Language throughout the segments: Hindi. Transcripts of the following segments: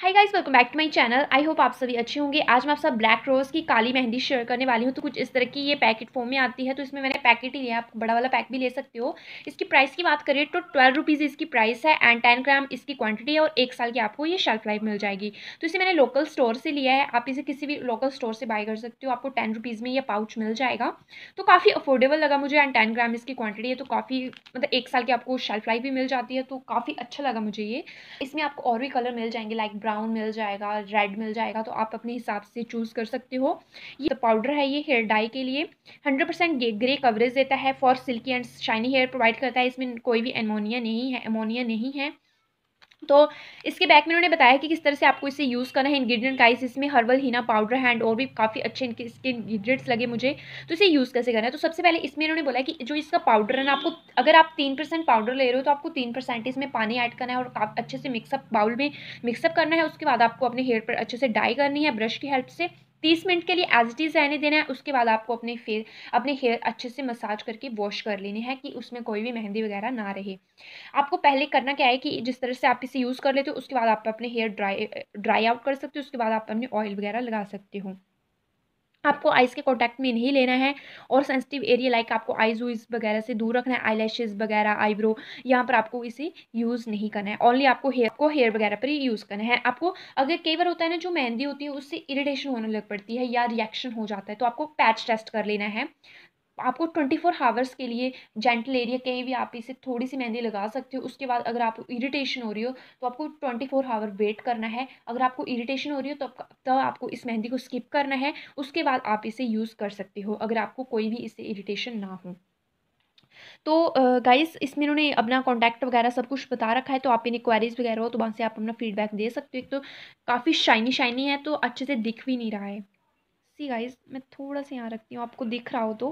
hi guys welcome back to my channel I hope आप सभी अच्छे होंगे आज मैं आप सब ब्लैक रोज़ की काली मेहंदी शेयर करने वाली हूँ तो कुछ इस तरह की ये पैकेट फॉर्म में आती है तो इसमें मैंने पैकेट ही लिया आप बड़ा वाला पैक भी ले सकते हो इसकी प्राइस की बात करें तो ट्वेल्व रुपीज़ इसकी प्राइस है एंड टेन ग्राम इसकी क्वांटिटी है और एक साल की आपको ये शेल्फ लाइफ मिल जाएगी तो इसे मैंने लोकल स्टोर से लिया है आप इसे किसी भी लोकल स्टोर से बाय कर सकते हो आपको टेन रुपीज़ में ये पाउच मिल जाएगा तो काफ़ी अफोर्डेबल लगा मुझे एंड टेन ग्राम इसकी क्वांटिटी है तो काफ़ी मतलब एक साल की आपको शेल्फ लाइफ भी मिल जाती है तो काफ़ी अच्छा लगा मुझे ये इसमें आपको और भी कलर मिल जाएंगे लाइक ब्राउन मिल जाएगा रेड मिल जाएगा तो आप अपने हिसाब से चूज़ कर सकते हो ये पाउडर है ये हेयर डाई के लिए हंड्रेड परसेंट ग्रे कवरेज देता है for silky and shiny hair provide करता है इसमें कोई भी एमोनिया नहीं है एमोनिया नहीं है तो इसके बैक में उन्होंने बताया कि किस तरह से आपको इसे यूज़ करना है इंग्रेडिएंट काइस इसमें हर्बल हीना पाउडर हैंड और भी काफ़ी अच्छे इनके इसके इंग्रेडिएंट्स लगे मुझे तो इसे यूज़ कैसे करना है तो सबसे पहले इसमें इन्होंने बोला कि जो इसका पाउडर है ना आपको अगर आप तीन परसेंट पाउडर ले रहे हो तो आपको तीन परसेंट इसमें पानी ऐड करना है और अच्छे से मिक्सअप बाउल में मिक्सअप करना है उसके बाद आपको अपने हेयर पर अच्छे से डाई करनी है ब्रश की हेल्प से तीस मिनट के लिए एज इट इज़ रहने देना है उसके बाद आपको अपने फेस अपने हेयर अच्छे से मसाज करके वॉश कर लेने हैं कि उसमें कोई भी मेहंदी वगैरह ना रहे आपको पहले करना क्या है कि जिस तरह से आप इसे यूज़ कर लेते हो उसके बाद आप अपने हेयर ड्राई ड्राई आउट कर सकते हो उसके बाद आप अपने ऑयल वगैरह लगा सकते हो आपको आइज़ के कॉन्टैक्ट में नहीं लेना है और सेंसिटिव एरिया लाइक आपको आइज उइज वगैरह से दूर रखना है आई लैशेज़ वगैरह आईब्रो यहाँ पर आपको इसे यूज़ नहीं करना है ओनली आपको हेयर को हेयर वगैरह पर ही यूज़ करना है आपको अगर कई बार होता है ना जो मेहंदी होती है उससे इरीटेशन होने लग पड़ती है या रिएक्शन हो जाता है तो आपको पैच टेस्ट कर लेना है आपको ट्वेंटी फोर हावर्स के लिए जेंटल एरिया कहीं भी आप इसे थोड़ी सी मेहंदी लगा सकते हो उसके बाद अगर आपको इरीटेशन हो रही हो तो आपको ट्वेंटी फोर हावर वेट करना है अगर आपको इरीटेशन हो रही हो तो तब तो आपको इस मेहंदी को स्किप करना है उसके बाद आप इसे यूज़ कर सकते हो अगर आपको कोई भी इससे इरीटेशन ना हो तो गाइस इसमें इन्होंने अपना कॉन्टैक्ट वगैरह सब कुछ बता रखा है तो आप इन्हें क्वारीज वगैरह हो तो वहाँ से आप अपना फीडबैक दे सकते हो एक तो काफ़ी शाइनी शाइनी है तो अच्छे से दिख भी नहीं रहा है सी गाइज मैं थोड़ा सा यहाँ रखती हूँ आपको दिख रहा हो तो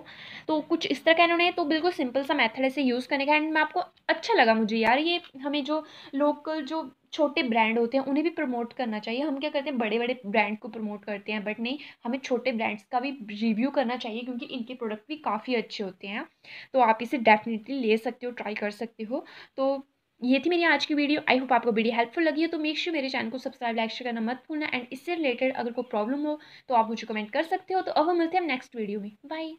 तो कुछ इस तरह का इन्होंने तो बिल्कुल सिंपल सा मेथड ऐसे यूज़ करने का एंड मैं आपको अच्छा लगा मुझे यार ये हमें जो लोकल जो छोटे ब्रांड होते हैं उन्हें भी प्रमोट करना चाहिए हम क्या करते हैं बड़े बड़े ब्रांड को प्रमोट करते हैं बट नहीं हमें छोटे ब्रांड्स का भी रिव्यू करना चाहिए क्योंकि इनके प्रोडक्ट भी काफ़ी अच्छे होते हैं तो आप इसे डेफिनेटली ले सकते हो ट्राई कर सकते हो तो ये थी मेरी आज की वीडियो आई होप आपको वीडियो हेल्पफुल लगी हो तो मेक श्योर मेरे चैनल को सब्सक्राइब लाइक शेयर करना मत भूलना एंड इससे रिलेटेड अगर कोई प्रॉब्लम हो तो आप मुझे कमेंट कर सकते हो तो अब हम मिलते हैं नेक्स्ट वीडियो में बाय